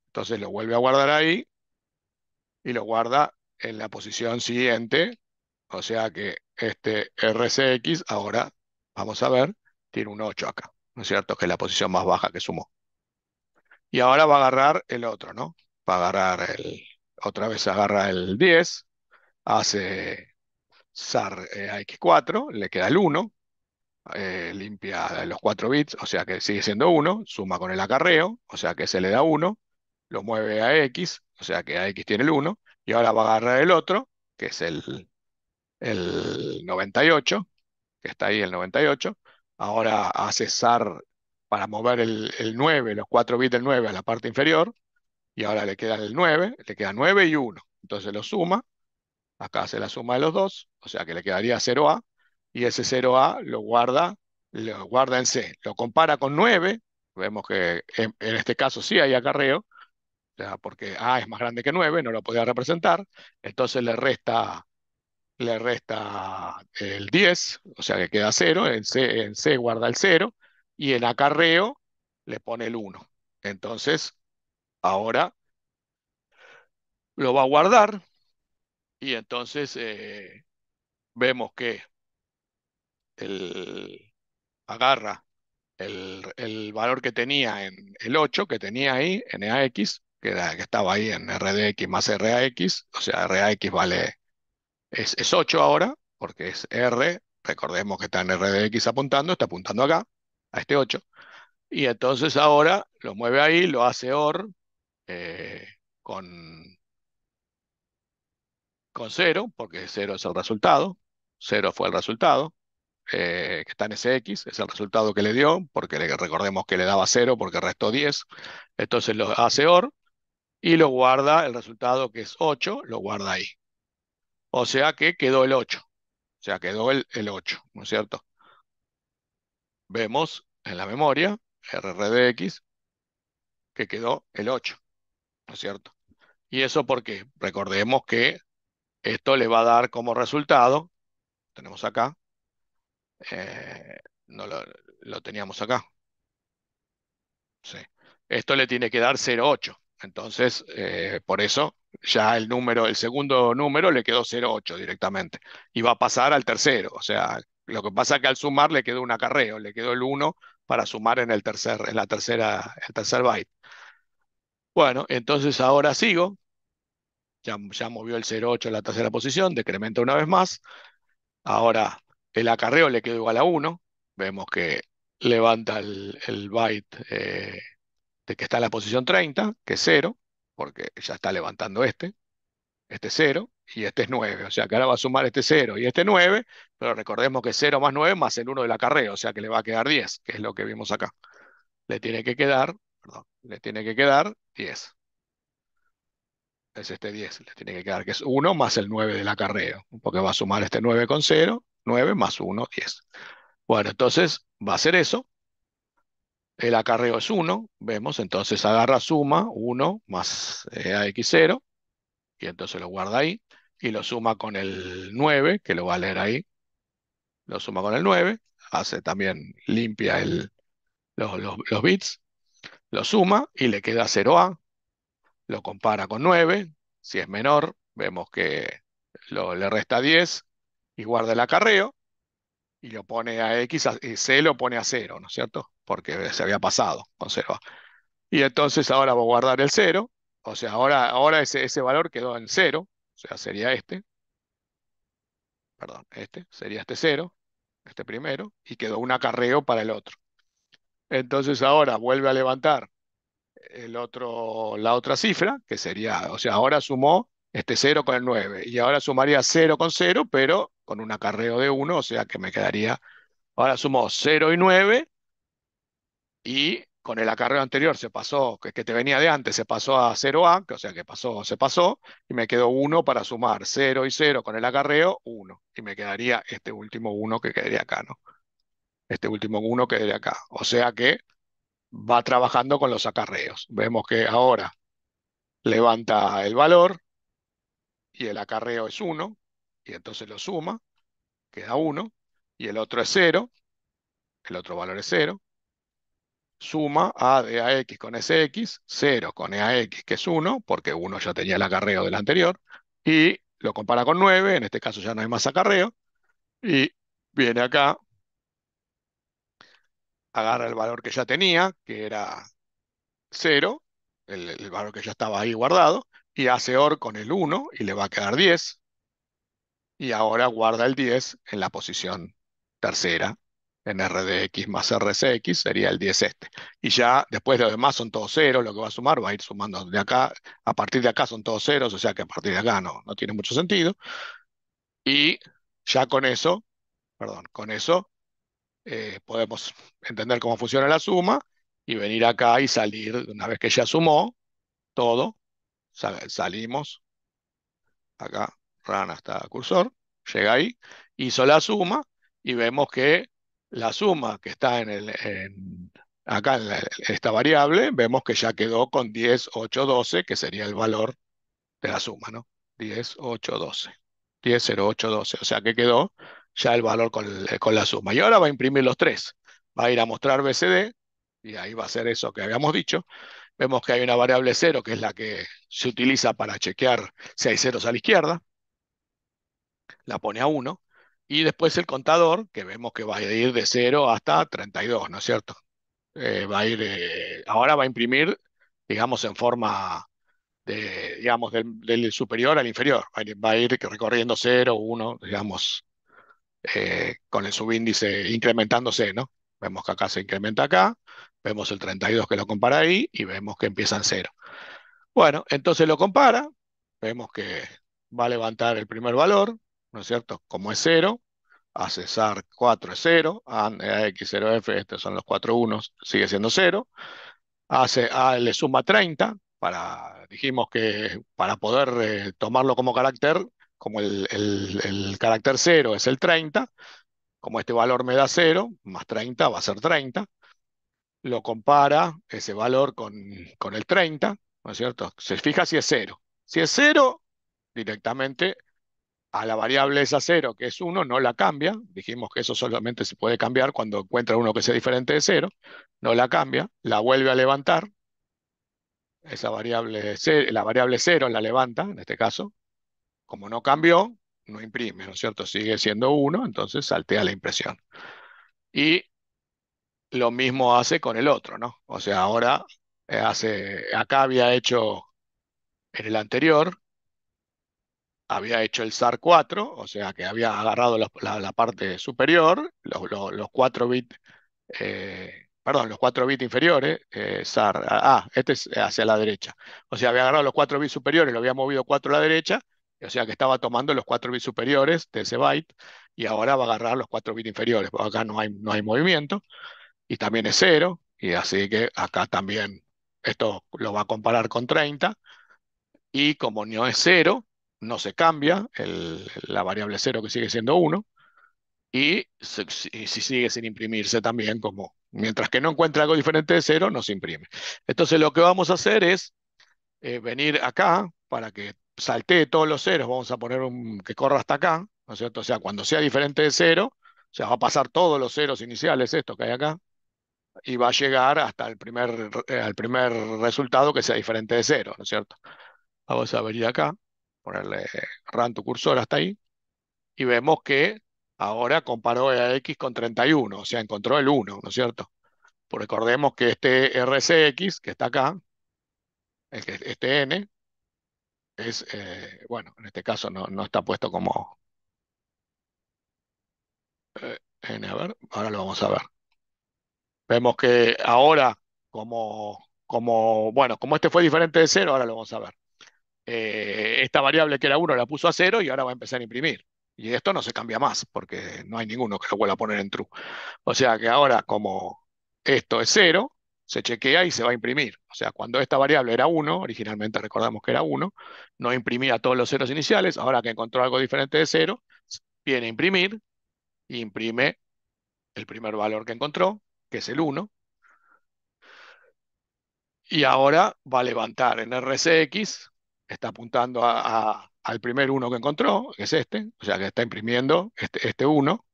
Entonces lo vuelve a guardar ahí y lo guarda en la posición siguiente. O sea que este RCX, ahora vamos a ver, tiene un 8 acá. ¿no es cierto? Que es la posición más baja que sumó. Y ahora va a agarrar el otro, ¿no? Va a agarrar el, otra vez agarra el 10, hace SAR eh, 4 le queda el 1, eh, limpia los 4 bits, o sea que sigue siendo 1, suma con el acarreo, o sea que se le da 1, lo mueve a X, o sea que X tiene el 1, y ahora va a agarrar el otro, que es el, el 98, que está ahí el 98, ahora a cesar para mover el, 9, los 4 bits del 9 a la parte inferior, y ahora le queda el 9, le queda 9 y 1. Entonces lo suma, acá hace la suma de los dos, o sea que le quedaría 0A, y ese 0A lo guarda, lo guarda en C. Lo compara con 9, vemos que en, este caso sí hay acarreo, porque A es más grande que 9, no lo podía representar, entonces le resta le resta el 10, o sea que queda 0, en C, en guarda el 0, y en acarreo le pone el 1. Entonces, ahora lo va a guardar y entonces eh, vemos que agarra el, valor que tenía en el 8, que tenía ahí en e AX, que, que estaba ahí en RDX más RAX, o sea, RAX vale es, es 8 ahora, porque es R, recordemos que está en RDX apuntando, está apuntando acá, a este 8. Y entonces ahora lo mueve ahí, lo hace OR eh, con, con 0, porque 0 es el resultado, 0 fue el resultado, eh, que está en ese X, es el resultado que le dio, porque recordemos que le daba 0 porque restó 10, entonces lo hace OR y lo guarda, el resultado que es 8, lo guarda ahí. O sea que quedó el 8. O sea, quedó el, 8, ¿no es cierto? Vemos en la memoria RRDX que quedó el 8, ¿no es cierto? Y eso porque recordemos que esto le va a dar como resultado, tenemos acá, eh, no lo, teníamos acá. Sí. Esto le tiene que dar 0,8. Entonces, eh, por eso ya el número, el segundo número le quedó 0,8 directamente y va a pasar al tercero. O sea, lo que pasa es que al sumar le quedó un acarreo, le quedó el 1 para sumar en el tercer, en la tercera, el tercer byte. Bueno, entonces ahora sigo. Ya, ya movió el 0,8 a la tercera posición, decrementa una vez más. Ahora el acarreo le quedó igual a 1. Vemos que levanta el, byte eh, de que está en la posición 30, que es 0 porque ya está levantando este, este 0 y este es 9. O sea que ahora va a sumar este 0 y este 9, pero recordemos que 0 más 9 más el 1 del acarreo, o sea que le va a quedar 10, que es lo que vimos acá. Le tiene que quedar, perdón, le tiene que quedar 10. Es este 10, le tiene que quedar que es 1 más el 9 del acarreo, porque va a sumar este 9 con 0, 9 más 1, 10. Bueno, entonces va a ser eso el acarreo es 1, vemos, entonces agarra suma 1 más eh, AX0, y entonces lo guarda ahí, y lo suma con el 9, que lo va a leer ahí, lo suma con el 9, hace también, limpia el, los, bits, lo suma y le queda 0A, lo compara con 9, si es menor, vemos que le resta 10 y guarda el acarreo, y lo pone a X y eh, C lo pone a cero, ¿no es cierto? Porque se había pasado con cero. Y entonces ahora voy a guardar el cero, o sea, ahora, ahora ese, ese valor quedó en cero, o sea, sería este, perdón, este, sería este cero, este primero, y quedó un acarreo para el otro. Entonces ahora vuelve a levantar el otro, la otra cifra, que sería, o sea, ahora sumó este 0 con el 9, y ahora sumaría 0 con 0, pero con un acarreo de 1, o sea que me quedaría, ahora sumo 0 y 9, y con el acarreo anterior se pasó, que, te venía de antes, se pasó a 0A, que, o sea que pasó, se pasó, y me quedó 1 para sumar 0 y 0 con el acarreo, 1, y me quedaría este último 1 que quedaría acá, ¿no? Este último 1 quedaría acá, o sea que va trabajando con los acarreos. Vemos que ahora levanta el valor y el acarreo es 1, y entonces lo suma, queda 1, y el otro es 0, el otro valor es 0, suma A de AX con SX, 0 con EAX, que es 1, porque 1 ya tenía el acarreo del anterior, y lo compara con 9, en este caso ya no hay más acarreo, y viene acá, agarra el valor que ya tenía, que era 0, el, el valor que ya estaba ahí guardado, y hace OR con el 1 y le va a quedar 10 y ahora guarda el 10 en la posición tercera en RDX más RCX sería el 10 este. Y ya después de los demás son todos ceros, lo que va a sumar va a ir sumando de acá, a partir de acá son todos ceros, o sea que a partir de acá no, no tiene mucho sentido. Y ya con eso, perdón, con eso eh, podemos entender cómo funciona la suma y venir acá y salir, una vez que ya sumó todo, salimos acá run hasta cursor, llega ahí, hizo la suma y vemos que la suma que está en el, acá en esta variable, vemos que ya quedó con 10, 8, 12, que sería el valor de la suma, ¿no? 10, 8, 12. 10, 0, 8, 12. O sea que quedó ya el valor con, con la suma. Y ahora va a imprimir los tres. Va a ir a mostrar BCD, y ahí va a ser eso que habíamos dicho. Vemos que hay una variable 0, que es la que se utiliza para chequear si hay ceros a la izquierda la pone a 1, y después el contador, que vemos que va a ir de 0 hasta 32, ¿no es cierto? Eh, va a ir, eh, ahora va a imprimir, digamos, en forma de, digamos, del, superior al inferior. Va a ir recorriendo 0, 1, digamos, eh, con el subíndice incrementándose, ¿no? Vemos que acá se incrementa acá, vemos el 32 que lo compara ahí y vemos que empieza en 0. Bueno, entonces lo compara, vemos que va a levantar el primer valor, ¿no es cierto? Como es 0, a sar 4 es 0, a, X0F, estos son los 4 unos, sigue siendo 0, Hace a le suma 30, para, dijimos que para poder eh, tomarlo como carácter, como el, carácter 0 es el 30, como este valor me da 0, más 30 va a ser 30, lo compara ese valor con, con el 30, ¿no es cierto? Se fija si es 0. Si es 0, directamente a la variable esa cero, que es 1, no la cambia. Dijimos que eso solamente se puede cambiar cuando encuentra uno que sea diferente de 0. No la cambia, la vuelve a levantar. Esa variable, la variable 0 la levanta, en este caso. Como no cambió, no imprime, ¿no es cierto? Sigue siendo 1, entonces saltea la impresión. Y lo mismo hace con el otro, ¿no? O sea, ahora eh, hace, acá había hecho en el anterior, había hecho el SAR 4, o sea que había agarrado la, parte superior, los, 4 bits, eh, perdón, los 4 bits inferiores, eh, SAR, ah, ah, este es hacia la derecha. O sea, había agarrado los 4 bits superiores, lo había movido 4 a la derecha, o sea que estaba tomando los 4 bits superiores de ese byte y ahora va a agarrar los 4 bits inferiores, porque acá no hay, no hay movimiento y también es 0, y así que acá también esto lo va a comparar con 30 y como no es 0, no se cambia, la variable cero que sigue siendo 1, y si, sigue sin imprimirse también, como mientras que no encuentra algo diferente de cero, no se imprime. Entonces lo que vamos a hacer es eh, venir acá para que saltee todos los ceros, vamos a poner un que corra hasta acá, ¿no es cierto? O sea, cuando sea diferente de cero, o sea, va a pasar todos los ceros iniciales, esto que hay acá, y va a llegar hasta el primer, eh, primer resultado que sea diferente de cero, ¿no es cierto? Vamos a venir acá ponerle run tu cursor hasta ahí, y vemos que ahora comparó x con 31, o sea, encontró el 1, ¿no es cierto? Pues recordemos que este RCX, que está acá, este N, es, eh, bueno, en este caso no, está puesto como eh, N, a ver, ahora lo vamos a ver. Vemos que ahora, como, como, bueno, como este fue diferente de 0, ahora lo vamos a ver. Eh, esta variable que era 1 la puso a 0 y ahora va a empezar a imprimir. Y esto no se cambia más, porque no hay ninguno que lo vuelva a poner en true. O sea que ahora, como esto es 0, se chequea y se va a imprimir. O sea, cuando esta variable era 1, originalmente recordamos que era 1, no imprimía todos los ceros iniciales, ahora que encontró algo diferente de 0, viene a imprimir, imprime el primer valor que encontró, que es el 1, y ahora va a levantar en RCX está apuntando al primer uno que encontró, que es este, o sea que está imprimiendo este, este uno,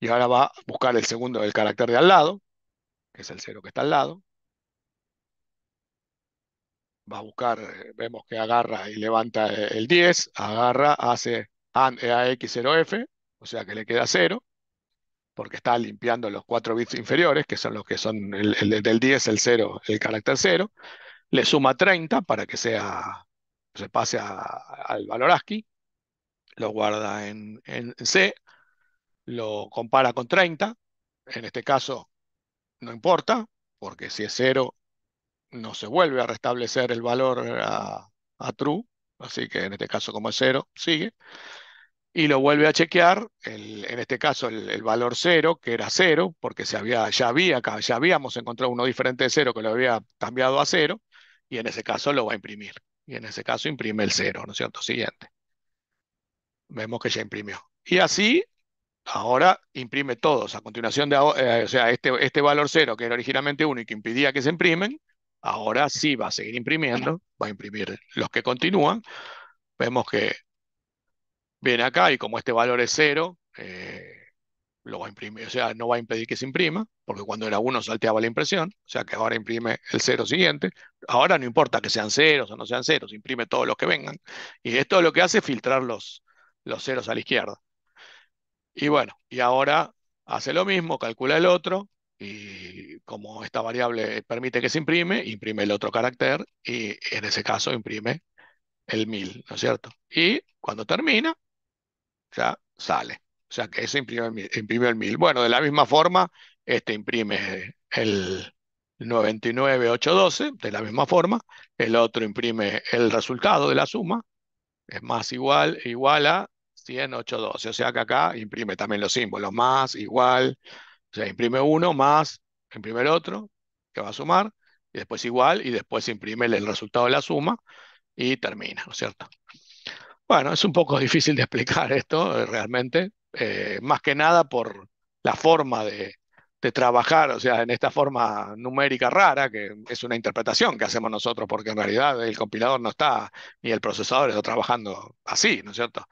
y ahora va a buscar el segundo del carácter de al lado, que es el cero que está al lado. Va a buscar, eh, vemos que agarra y levanta eh, el 10, agarra, hace AND 0 f o sea que le queda 0, porque está limpiando los 4 bits inferiores, que son los que son el, del 10, el 0, el carácter 0. Le suma 30 para que sea se pase al valor ASCII, lo guarda en, C, lo compara con 30, en este caso no importa, porque si es 0 no se vuelve a restablecer el valor a, true, así que en este caso como es 0 sigue, y lo vuelve a chequear, en este caso el, valor 0, que era 0, porque se había, ya, había, ya habíamos encontrado uno diferente de 0 que lo había cambiado a 0, y en ese caso lo va a imprimir y en ese caso imprime el 0, ¿no es cierto? Siguiente. Vemos que ya imprimió. Y así, ahora imprime todos. A continuación de eh, o sea, este, este valor 0, que era originalmente 1 y que impedía que se imprimen, ahora sí va a seguir imprimiendo, va a imprimir los que continúan. Vemos que viene acá y como este valor es 0, o sea, no va a impedir que se imprima, porque cuando era uno salteaba la impresión, o sea que ahora imprime el cero siguiente. Ahora no importa que sean ceros o no sean ceros, imprime todos los que vengan. Y esto lo que hace es filtrar los, los ceros a la izquierda. Y bueno, y ahora hace lo mismo, calcula el otro, y como esta variable permite que se imprime, imprime el otro carácter, y en ese caso imprime el 1000, ¿no es cierto? Y cuando termina, ya sale. O sea, que ese imprime, el 1000. Bueno, de la misma forma, este imprime el 99,812, de la misma forma. El otro imprime el resultado de la suma, es más igual, igual a 100,812. O sea que acá imprime también los símbolos, más, igual. O sea, imprime uno, más, imprime el otro, que va a sumar, y después igual, y después imprime el resultado de la suma y termina, ¿no es cierto? Bueno, es un poco <laughs> difícil de explicar esto eh, realmente, eh, más que nada por la forma de, trabajar, o sea, en esta forma numérica rara, que es una interpretación que hacemos nosotros, porque en realidad el compilador no está, ni el procesador está trabajando así, ¿no es cierto?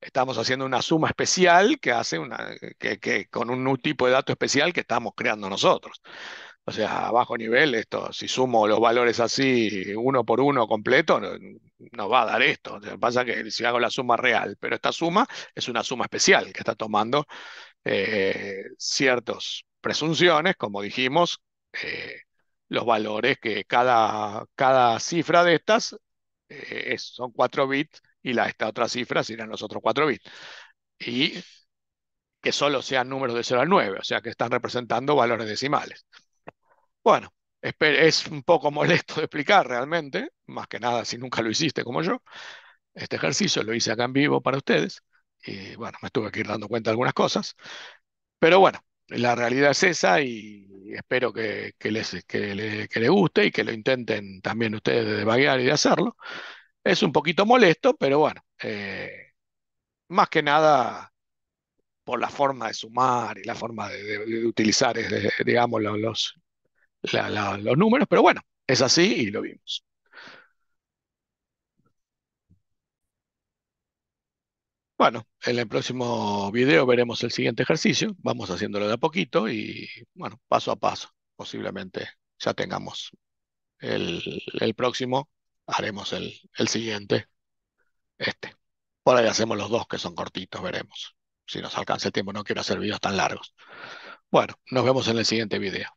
Estamos haciendo una suma especial que hace una, que, que con un tipo de dato especial que estamos creando nosotros. O sea, a bajo nivel, esto, si sumo los valores así, uno por uno completo, nos no va a dar esto. Lo pasa que si hago la suma real, pero esta suma es una suma especial que está tomando eh, ciertas presunciones, como dijimos, eh, los valores que cada, cada cifra de estas eh, son 4 bits y la, esta otra cifra serían los otros 4 bits. Y que solo sean números de 0 al 9, o sea que están representando valores decimales. Bueno, es un poco <laughs> molesto de explicar realmente, más que nada si nunca lo hiciste como yo. Este ejercicio lo hice acá en vivo para ustedes y bueno, me estuve aquí dando cuenta de algunas cosas, pero bueno, la realidad es esa y espero que, les, le, guste y que lo intenten también ustedes de vaguear y de hacerlo. Es un poquito molesto, pero bueno, eh, más que nada por la forma de sumar y la forma de, de utilizar, digamos, los, los números, pero bueno, es así y lo vimos. Bueno, en el próximo video veremos el siguiente ejercicio. Vamos haciéndolo de a poquito y, bueno, paso a paso. Posiblemente ya tengamos el, próximo, haremos el, el siguiente, este. Por ahí hacemos los dos que son cortitos, veremos. Si nos alcanza el tiempo, no quiero hacer videos tan largos. Bueno, nos vemos en el siguiente video.